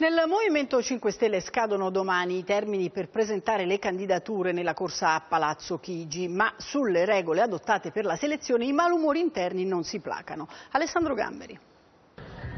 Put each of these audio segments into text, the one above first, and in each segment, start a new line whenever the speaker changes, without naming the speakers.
Nel Movimento 5 Stelle scadono domani i termini per presentare le candidature nella corsa a Palazzo Chigi, ma sulle regole adottate per la selezione i malumori interni non si placano. Alessandro Gamberi.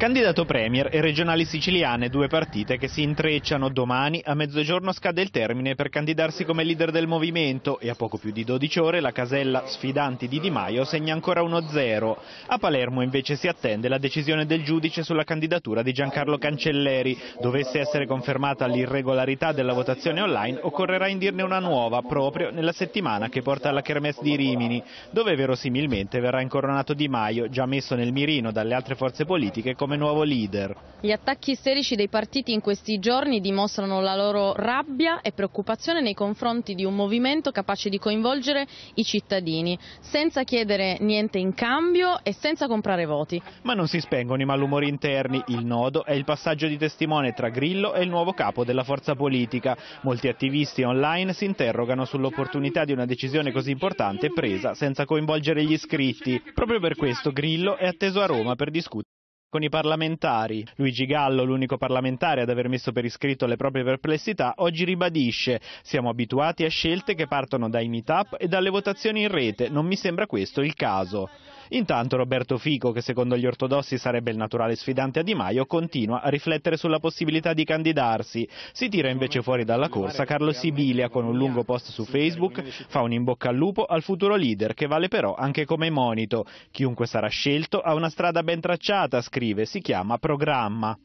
Candidato Premier e regionali siciliane, due partite che si intrecciano domani a mezzogiorno scade il termine per candidarsi come leader del movimento e a poco più di 12 ore la casella sfidanti di Di Maio segna ancora 1-0. A Palermo invece si attende la decisione del giudice sulla candidatura di Giancarlo Cancelleri. Dovesse essere confermata l'irregolarità della votazione online occorrerà indirne una nuova proprio nella settimana che porta alla Kermesse di Rimini, dove verosimilmente verrà incoronato Di Maio, già messo nel mirino dalle altre forze politiche come come nuovo leader.
Gli attacchi isterici dei partiti in questi giorni dimostrano la loro rabbia e preoccupazione nei confronti di un movimento capace di coinvolgere i cittadini, senza chiedere niente in cambio e senza comprare voti.
Ma non si spengono i malumori interni, il nodo è il passaggio di testimone tra Grillo e il nuovo capo della forza politica. Molti attivisti online si interrogano sull'opportunità di una decisione così importante presa senza coinvolgere gli iscritti. Proprio per questo Grillo è atteso a Roma per discutere con i parlamentari. Luigi Gallo, l'unico parlamentare ad aver messo per iscritto le proprie perplessità, oggi ribadisce siamo abituati a scelte che partono dai meet-up e dalle votazioni in rete, non mi sembra questo il caso. Intanto Roberto Fico, che secondo gli ortodossi sarebbe il naturale sfidante a Di Maio, continua a riflettere sulla possibilità di candidarsi. Si tira invece fuori dalla corsa Carlo Sibilia con un lungo post su Facebook, fa un in bocca al lupo al futuro leader che vale però anche come monito. Chiunque sarà scelto ha una strada ben tracciata, scrive, si chiama programma.